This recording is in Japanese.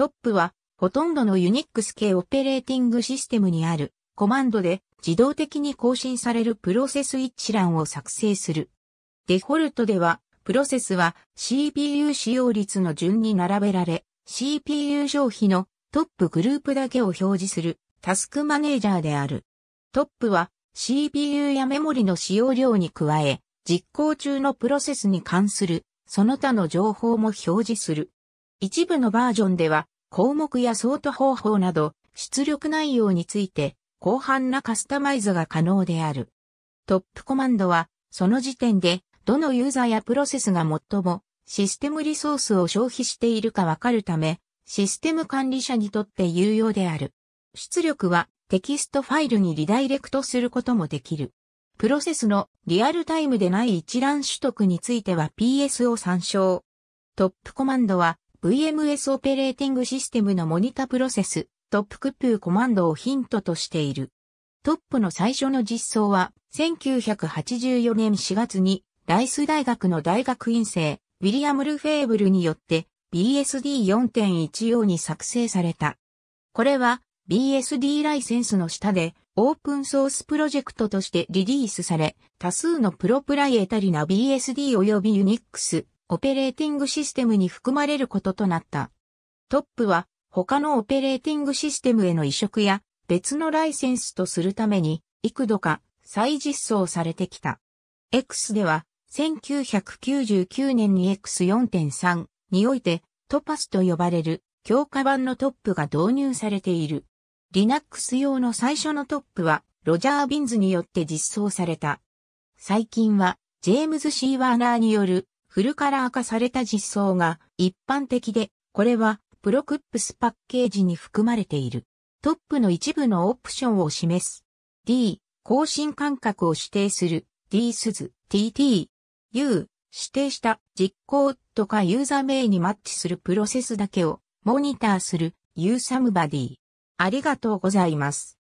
トップは、ほとんどの Unix 系オペレーティングシステムにある、コマンドで自動的に更新されるプロセス一覧を作成する。デフォルトでは、プロセスは CPU 使用率の順に並べられ、CPU 上皮のトップグループだけを表示するタスクマネージャーである。トップは CPU やメモリの使用量に加え、実行中のプロセスに関するその他の情報も表示する。一部のバージョンでは項目やソート方法など、出力内容について、広範なカスタマイズが可能である。トップコマンドは、その時点で、どのユーザーやプロセスが最も、システムリソースを消費しているかわかるため、システム管理者にとって有用である。出力はテキストファイルにリダイレクトすることもできる。プロセスのリアルタイムでない一覧取得については PS を参照。トップコマンドは VMS オペレーティングシステムのモニタプロセス、トップクプーコマンドをヒントとしている。トップの最初の実装は、1984年4月に、ライス大学の大学院生、ウィリアム・ルフェーブルによって b s d 4 1用に作成された。これは BSD ライセンスの下でオープンソースプロジェクトとしてリリースされ、多数のプロプライエタリな BSD 及びユニックス、オペレーティングシステムに含まれることとなった。トップは他のオペレーティングシステムへの移植や別のライセンスとするために幾度か再実装されてきた。X では1999年に X4.3 においてトパスと呼ばれる強化版のトップが導入されている。Linux 用の最初のトップはロジャー・ビンズによって実装された。最近はジェームズ・シーワーナーによるフルカラー化された実装が一般的で、これはプロクップスパッケージに含まれている。トップの一部のオプションを示す。D、更新間隔を指定する。D スズ、TT、U、指定した実行とかユーザー名にマッチするプロセスだけをモニターする USomebody。ありがとうございます。